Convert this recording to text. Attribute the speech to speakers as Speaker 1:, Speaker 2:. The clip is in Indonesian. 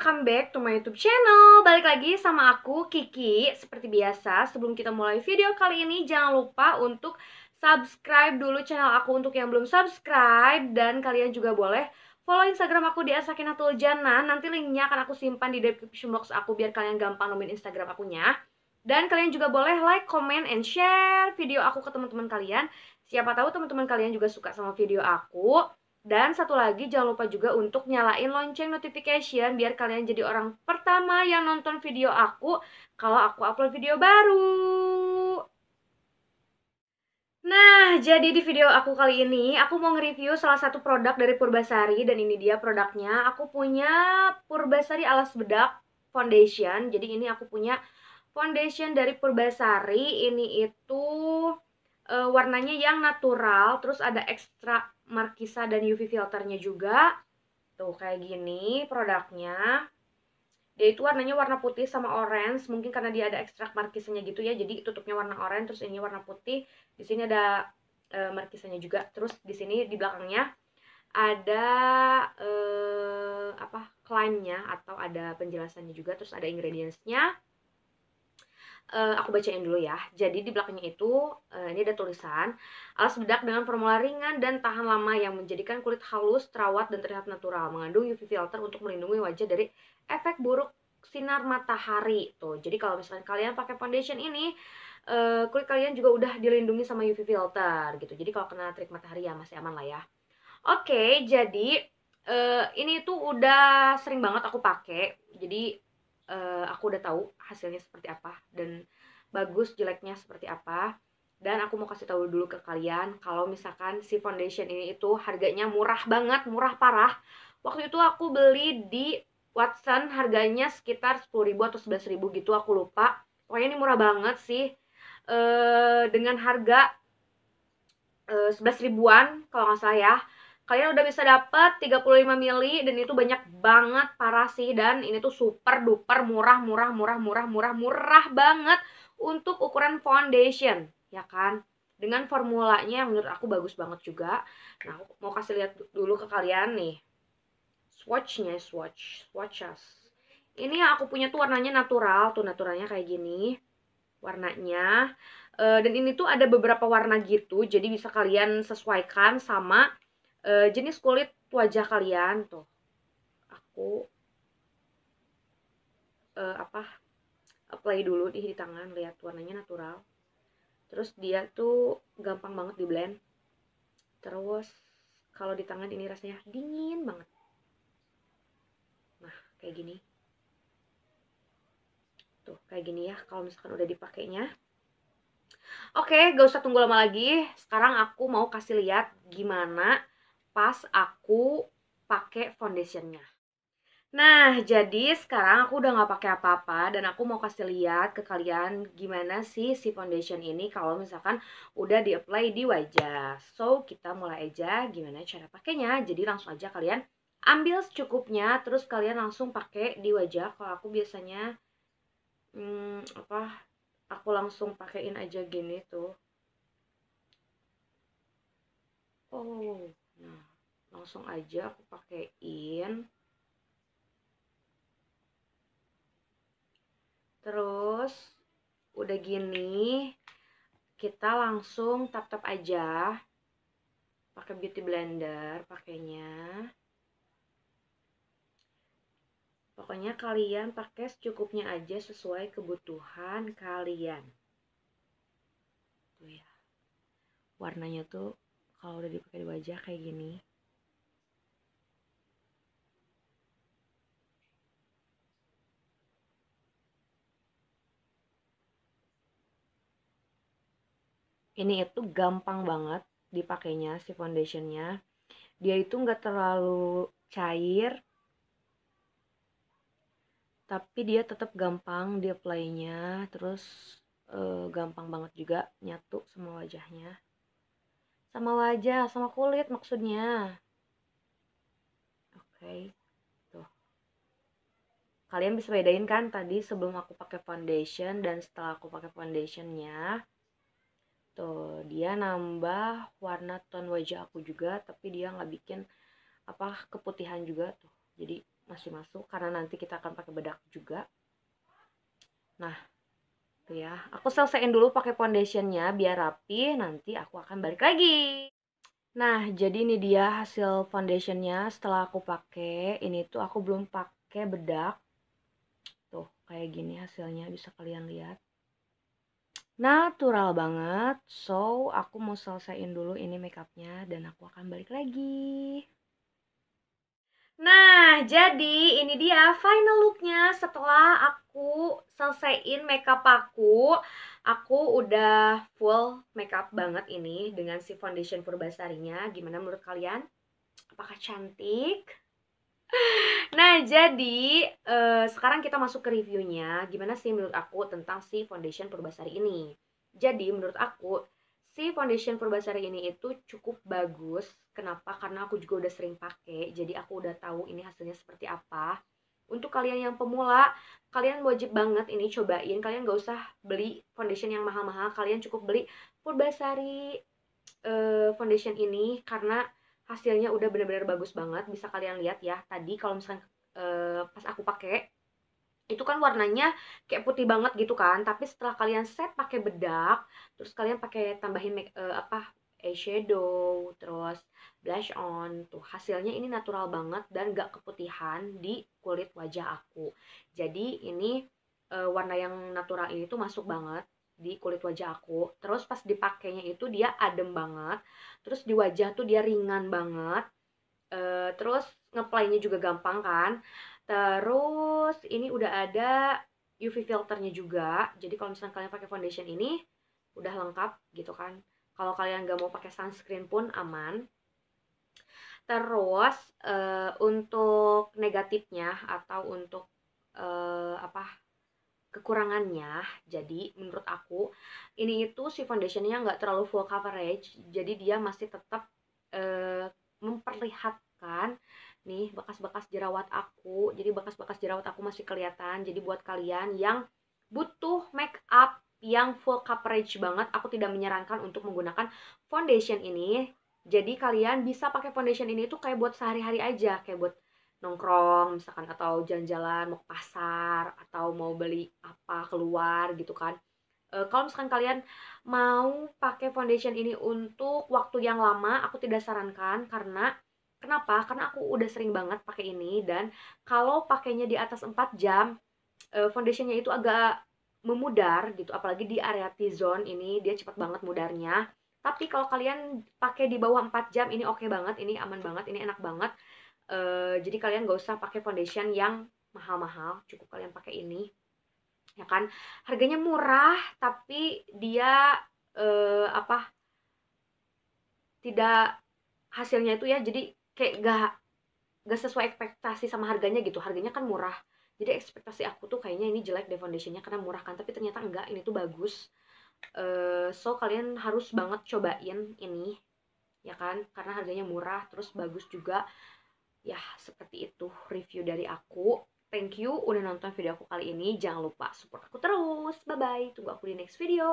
Speaker 1: welcome back to my YouTube channel. Balik lagi sama aku Kiki. Seperti biasa, sebelum kita mulai video kali ini jangan lupa untuk subscribe dulu channel aku untuk yang belum subscribe dan kalian juga boleh follow Instagram aku di Asakinatul Nanti linknya akan aku simpan di description box aku biar kalian gampang nemuin Instagram akunya. Dan kalian juga boleh like, comment, and share video aku ke teman-teman kalian. Siapa tahu teman-teman kalian juga suka sama video aku. Dan satu lagi jangan lupa juga untuk nyalain lonceng notification biar kalian jadi orang pertama yang nonton video aku kalau aku upload video baru. Nah, jadi di video aku kali ini aku mau nge-review salah satu produk dari Purbasari dan ini dia produknya. Aku punya Purbasari Alas Bedak Foundation. Jadi ini aku punya foundation dari Purbasari. Ini itu eh, warnanya yang natural, terus ada ekstra markisa dan UV filternya juga. Tuh kayak gini produknya. Dia itu warnanya warna putih sama orange, mungkin karena dia ada ekstrak markisanya gitu ya. Jadi tutupnya warna orange, terus ini warna putih. Di sini ada e, markisanya juga. Terus di sini di belakangnya ada e, apa? klaimnya atau ada penjelasannya juga, terus ada ingredientsnya uh, aku bacain dulu ya. Jadi di belakangnya itu uh, ini ada tulisan alas bedak dengan formula ringan dan tahan lama yang menjadikan kulit halus, terawat dan terlihat natural. Mengandung UV filter untuk melindungi wajah dari efek buruk sinar matahari. Tuh. Jadi kalau misalnya kalian pakai foundation ini uh, kulit kalian juga udah dilindungi sama UV filter gitu. Jadi kalau kena terik matahari ya masih aman lah ya. Oke, okay, jadi uh, ini tuh udah sering banget aku pakai. Jadi uh, aku udah tahu hasilnya seperti apa dan bagus jeleknya seperti apa dan aku mau kasih tahu dulu ke kalian kalau misalkan si foundation ini itu harganya murah banget murah parah waktu itu aku beli di Watson harganya sekitar 10.000 atau 11.000 gitu aku lupa pokoknya ini murah banget sih e, dengan harga e, eh, 11 ribuan kalau nggak salah ya kalian udah bisa dapat 35 mili dan itu banyak banget parah sih dan ini tuh super duper murah murah murah murah murah murah banget untuk ukuran foundation ya kan dengan formulanya yang menurut aku bagus banget juga nah aku mau kasih lihat dulu ke kalian nih swatchnya swatch swatches ini yang aku punya tuh warnanya natural tuh naturalnya kayak gini warnanya e, dan ini tuh ada beberapa warna gitu jadi bisa kalian sesuaikan sama e, jenis kulit wajah kalian tuh aku uh, apa apply dulu di, di tangan lihat warnanya natural terus dia tuh gampang banget di blend terus kalau di tangan ini rasanya dingin banget nah kayak gini tuh kayak gini ya kalau misalkan udah dipakainya oke okay, gak usah tunggu lama lagi sekarang aku mau kasih lihat gimana pas aku pakai foundationnya Nah, jadi sekarang aku udah gak pakai apa-apa dan aku mau kasih lihat ke kalian gimana sih si foundation ini kalau misalkan udah di-apply di wajah. So, kita mulai aja gimana cara pakainya. Jadi langsung aja kalian ambil secukupnya terus kalian langsung pakai di wajah. Kalau aku biasanya hmm, apa? Aku langsung pakein aja gini tuh. Oh, nah, langsung aja aku pakein. Terus udah gini kita langsung tap-tap aja pakai beauty blender pakainya. Pokoknya kalian pakai secukupnya aja sesuai kebutuhan kalian. Tuh ya. Warnanya tuh kalau udah dipakai di wajah kayak gini. ini itu gampang banget dipakainya si foundationnya dia itu nggak terlalu cair tapi dia tetap gampang dia apply-nya terus uh, gampang banget juga nyatu sama wajahnya sama wajah sama kulit maksudnya oke okay. tuh kalian bisa bedain kan tadi sebelum aku pakai foundation dan setelah aku pakai foundationnya Tuh, gitu. dia nambah warna tone wajah aku juga, tapi dia nggak bikin apa keputihan juga tuh. Jadi masih masuk karena nanti kita akan pakai bedak juga. Nah, tuh ya. Aku selesaiin dulu pakai foundationnya biar rapi, nanti aku akan balik lagi. Nah, jadi ini dia hasil foundationnya setelah aku pakai. Ini tuh aku belum pakai bedak. Tuh, kayak gini hasilnya bisa kalian lihat natural banget. So, aku mau selesaiin dulu ini makeupnya dan aku akan balik lagi. Nah, jadi ini dia final looknya setelah aku selesaiin makeup aku. Aku udah full makeup banget ini dengan si foundation Purbasarinya. Gimana menurut kalian? Apakah cantik? Nah, jadi uh, sekarang kita masuk ke reviewnya. Gimana sih menurut aku tentang si foundation Purbasari ini? Jadi, menurut aku si foundation Purbasari ini itu cukup bagus. Kenapa? Karena aku juga udah sering pakai. Jadi, aku udah tahu ini hasilnya seperti apa. Untuk kalian yang pemula, kalian wajib banget ini cobain. Kalian gak usah beli foundation yang mahal-mahal. Kalian cukup beli Purbasari uh, foundation ini karena hasilnya udah bener-bener bagus banget bisa kalian lihat ya tadi kalau misalnya uh, pas aku pakai itu kan warnanya kayak putih banget gitu kan tapi setelah kalian set pakai bedak terus kalian pakai tambahin make, uh, apa eyeshadow terus blush on tuh hasilnya ini natural banget dan gak keputihan di kulit wajah aku jadi ini uh, warna yang natural ini tuh masuk banget di kulit wajah aku terus pas dipakainya itu dia adem banget terus di wajah tuh dia ringan banget e, terus ngeplaynya juga gampang kan terus ini udah ada UV filternya juga jadi kalau misalnya kalian pakai foundation ini udah lengkap gitu kan kalau kalian nggak mau pakai sunscreen pun aman terus e, untuk negatifnya atau untuk e, apa kekurangannya jadi menurut aku ini itu si foundationnya nggak terlalu full coverage jadi dia masih tetap uh, memperlihatkan nih bekas-bekas jerawat aku jadi bekas-bekas jerawat aku masih kelihatan jadi buat kalian yang butuh make up yang full coverage banget aku tidak menyarankan untuk menggunakan foundation ini jadi kalian bisa pakai foundation ini tuh kayak buat sehari-hari aja kayak buat nongkrong misalkan atau jalan-jalan mau ke pasar atau mau beli apa keluar gitu kan e, kalau misalkan kalian mau pakai foundation ini untuk waktu yang lama aku tidak sarankan karena kenapa karena aku udah sering banget pakai ini dan kalau pakainya di atas 4 jam e, foundationnya itu agak memudar gitu apalagi di area T-zone ini dia cepat banget mudarnya tapi kalau kalian pakai di bawah 4 jam ini oke okay banget ini aman banget ini enak banget uh, jadi kalian gak usah pakai foundation yang mahal-mahal cukup kalian pakai ini ya kan harganya murah tapi dia eh, apa tidak hasilnya itu ya jadi kayak gak gak sesuai ekspektasi sama harganya gitu harganya kan murah jadi ekspektasi aku tuh kayaknya ini jelek deh foundationnya karena murah kan tapi ternyata enggak ini tuh bagus uh, so kalian harus banget cobain ini ya kan karena harganya murah terus bagus juga ya seperti itu review dari aku Thank you udah nonton video aku kali ini. Jangan lupa support aku terus. Bye-bye. Tunggu aku di next video.